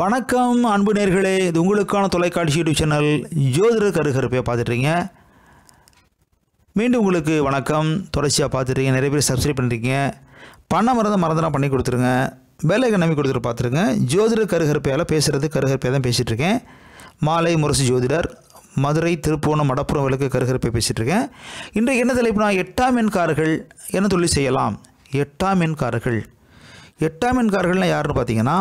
வணக்கம் அன்பு நேர்களே இது உங்களுக்கான தொலைக்காட்சி யூடியூப் சேனல் ஜோதிட கருகருப்பையை பார்த்துட்ருங்க மீண்டும் உங்களுக்கு வணக்கம் தொடர்ச்சியாக பார்த்துட்றீங்க நிறைய பேர் சப்ஸ்கிரைப் பண்ணுறீங்க பண்ண மறந்த மறந்தெல்லாம் பண்ணி கொடுத்துருங்க வேலைக்கு நம்பி கொடுத்துட்டு பார்த்துருங்க ஜோதிட கருகருப்பையால் பேசுகிறது கருகருப்பையாக தான் பேசிகிட்ருக்கேன் மாலை முரசு ஜோதிடர் மதுரை திருப்போணம் மடப்புறம் விளக்கு கருகருப்பை பேசிகிட்ருக்கேன் இன்றைக்கு என்ன தலைப்புனா எட்டாம் எண்காரர்கள் என்ன தொழில் செய்யலாம் எட்டாம் கார்கள் எட்டாம் எண்காரர்கள்னால் யாருன்னு பார்த்தீங்கன்னா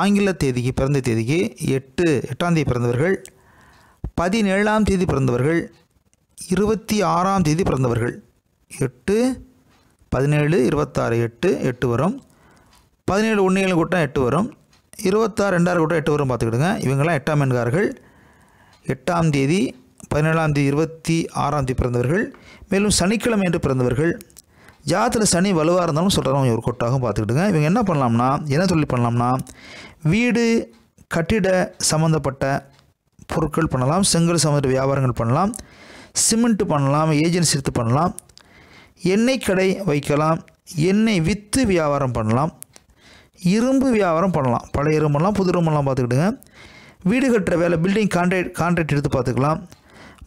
ஆங்கில தேதிக்கு பிறந்த தேதிக்கு எட்டு எட்டாம் தேதி பிறந்தவர்கள் பதினேழாம் தேதி பிறந்தவர்கள் இருபத்தி ஆறாம் தேதி பிறந்தவர்கள் எட்டு பதினேழு இருபத்தாறு எட்டு எட்டு வரும் பதினேழு ஒன்று ஏழு கூட்டம் எட்டு வரும் இருபத்தாறு ரெண்டாயிரம் கூட்டம் எட்டு வரும் பார்த்துக்கிடுங்க இவங்கெல்லாம் எட்டாம் எண்கார்கள் எட்டாம் தேதி பதினேழாம் தேதி இருபத்தி ஆறாம் தேதி பிறந்தவர்கள் மேலும் சனிக்கிழமை என்று பிறந்தவர்கள் ஜாத்தில் சனி வலுவாக இருந்தாலும் சொல்கிறவங்க ஒரு கொட்டாகவும் பார்த்துக்கிட்டுங்க இவங்க என்ன பண்ணலாம்னா என்ன தொழில் பண்ணலாம்னா வீடு கட்டிட சம்மந்தப்பட்ட பொருட்கள் பண்ணலாம் செங்கல் சம்மந்த வியாபாரங்கள் பண்ணலாம் சிமெண்ட்டு பண்ணலாம் ஏஜென்சி எடுத்து பண்ணலாம் எண்ணெய் கடை வைக்கலாம் எண்ணெய் விற்று வியாபாரம் பண்ணலாம் இரும்பு வியாபாரம் பண்ணலாம் பழைய இரும்பெல்லாம் புது இரும்பெல்லாம் பார்த்துக்கிட்டுங்க வீடு கட்டுற வேலை பில்டிங் கான்ட்ராக்ட் கான்ட்ராக்ட் எடுத்து பார்த்துக்கலாம்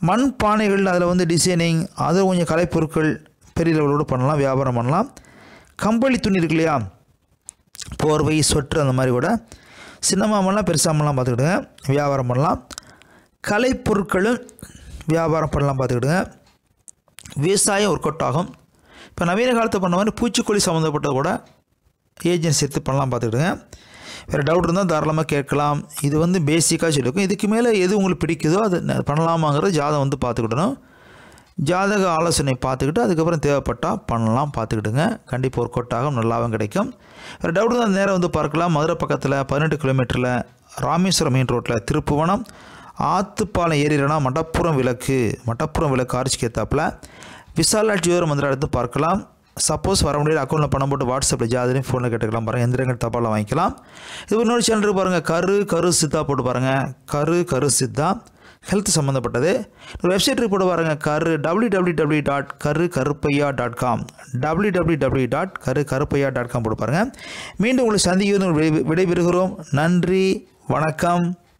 மண் பானைகள் அதில் வந்து டிசைனிங் அது கொஞ்சம் கலைப்பொருட்கள் பெரிய லெவலோடு பண்ணலாம் வியாபாரம் பண்ணலாம் கம்பளி துணி இருக்கு இல்லையா போர்வை சொற்று அந்த மாதிரி கூட பெருசாக பண்ணலாம் பார்த்துக்கிடுங்க வியாபாரம் பண்ணலாம் கலைப்பொருட்களும் வியாபாரம் பண்ணலாம் பார்த்துக்கிடுங்க விவசாயம் ஒர்க் அவுட் ஆகும் இப்போ நவீன காலத்தில் பண்ண மாதிரி பூச்சிக்கொல்லி சம்மந்தப்பட்டது கூட ஏஜென்சி எடுத்து பண்ணலாம் பார்த்துக்கிடுங்க வேறு டவுட் இருந்தால் தாராளமாக கேட்கலாம் இது வந்து பேசிக்காக சொல்லியிருக்கும் இதுக்கு மேலே எது உங்களுக்கு பிடிக்குதோ அது பண்ணலாமாங்கிறது ஜாதம் வந்து பார்த்துக்கிடணும் ஜாதக ஆலோசனை பார்த்துக்கிட்டு அதுக்கப்புறம் தேவைப்பட்டால் பண்ணலாம் பார்த்துக்கிட்டுங்க கண்டிப்பாக ஒரு அவுட் நல்லாவும் கிடைக்கும் வேறு டவுட் தான் நேரம் வந்து பார்க்கலாம் மதுரை பக்கத்தில் பதினெட்டு கிலோமீட்டரில் ராமேஸ்வரம் மெயின் ரோட்டில் திருப்புவனம் ஆத்துப்பாலம் ஏறினா மட்டப்புறம் விளக்கு மட்டப்புறம் விளக்கு ஆர்ச்சிக்கு ஏற்றாப்பில் விசாலா ஜோர் மந்திர எடுத்து பார்க்கலாம் சப்போஸ் வர முடியல அக்கௌண்ட்டில் பணம் போட்டு வாட்ஸ்அப்பில் ஜாதிலையும் ஃபோனில் கேட்டுக்கலாம் பாருங்கள் எந்திரங்கள் தபாலில் வாங்கிக்கலாம் இது இன்னொரு சேனல் பாருங்கள் கரு கரு சித்தா போட்டு பாருங்கள் கரு கரு சித்தா ஹெல்த் சம்மந்தப்பட்டது வெப்சைட் போட பாருங்கள் கரு W W W dot Karu Karuppaiya dot com W W W dot Karu Karuppaiya dot com போட்டு பாருங்கள் மீண்டும் உங்களை சந்திக்கிறது விடைபெறுகிறோம் நன்றி வணக்கம்